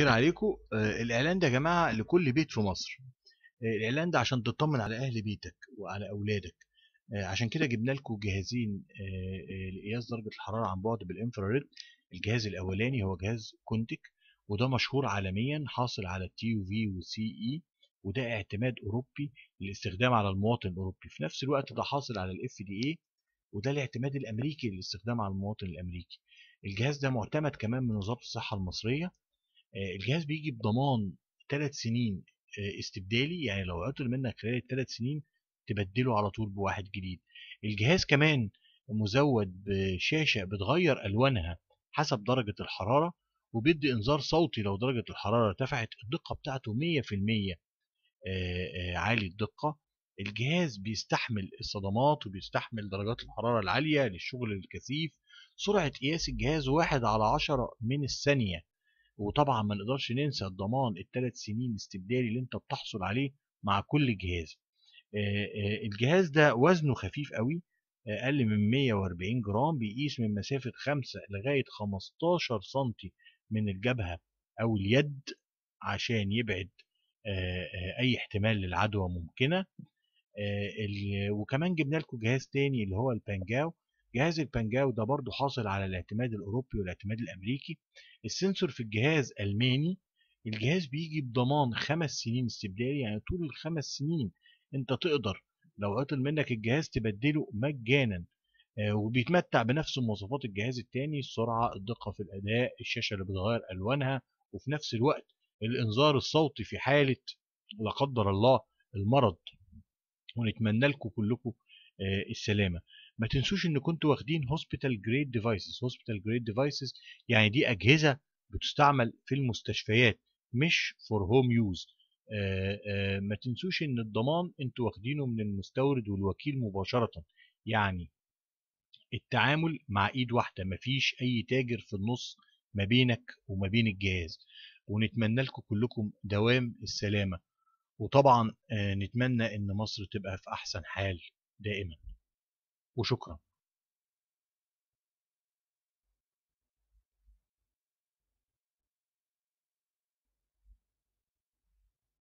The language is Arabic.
خير عليكم آه، الاعلان ده يا جماعه لكل بيت في مصر آه، الاعلان ده عشان تطمن على اهل بيتك وعلى اولادك آه، عشان كده جبنا لكم جهازين لقياس درجه الحراره عن بعد بالانفراريد الجهاز الاولاني هو جهاز كونتك وده مشهور عالميا حاصل على التي يو في وسي اي وده اعتماد اوروبي للاستخدام على المواطن الاوروبي في نفس الوقت ده حاصل على الاف دي اي وده الاعتماد الامريكي للاستخدام على المواطن الامريكي الجهاز ده معتمد كمان من وزاره الصحه المصريه آه، الجهاز بيجي بضمان ثلاث سنين آه، استبدالي يعني لو عطل منك خلال الثلاث سنين تبدله على طول بواحد جديد الجهاز كمان مزود بشاشة بتغير ألوانها حسب درجة الحرارة وبيدي إنذار صوتي لو درجة الحرارة ارتفعت الدقة بتاعته 100% آه، عالي الدقة الجهاز بيستحمل الصدمات وبيستحمل درجات الحرارة العالية للشغل الكثيف سرعة قياس الجهاز واحد على عشرة من الثانية وطبعا ما نقدرش ننسى الضمان الثلاث سنين استبدالي اللي انت بتحصل عليه مع كل جهاز آه، آه، الجهاز ده وزنه خفيف قوي آه، اقل من 140 جرام بيقيس من مسافه 5 لغايه 15 سم من الجبهه او اليد عشان يبعد اي احتمال للعدوى ممكنه وكمان جبنا لكم جهاز تاني اللي هو البانجاو جهاز البنجاو ده برضه حاصل على الاعتماد الأوروبي والاعتماد الأمريكي السنسور في الجهاز ألماني الجهاز بيجي بضمان خمس سنين استبدالي يعني طول الخمس سنين انت تقدر لو عطل منك الجهاز تبدله مجانا آه، وبيتمتع بنفس مواصفات الجهاز التاني السرعة الدقة في الأداء الشاشة اللي بتغير ألوانها وفي نفس الوقت الإنذار الصوتي في حالة لا قدر الله المرض ونتمنى لكم كلكم آه، السلامة ما تنسوش ان كنتوا واخدين هوسبيتال جريد ديفايسز هوسبيتال جريد ديفايسز يعني دي اجهزه بتستعمل في المستشفيات مش فور هوم يوز ما تنسوش ان الضمان انتوا واخدينه من المستورد والوكيل مباشره يعني التعامل مع ايد واحده مفيش اي تاجر في النص ما بينك وما بين الجهاز ونتمنى لكم كلكم دوام السلامه وطبعا آه، نتمنى ان مصر تبقى في احسن حال دائما وشكرا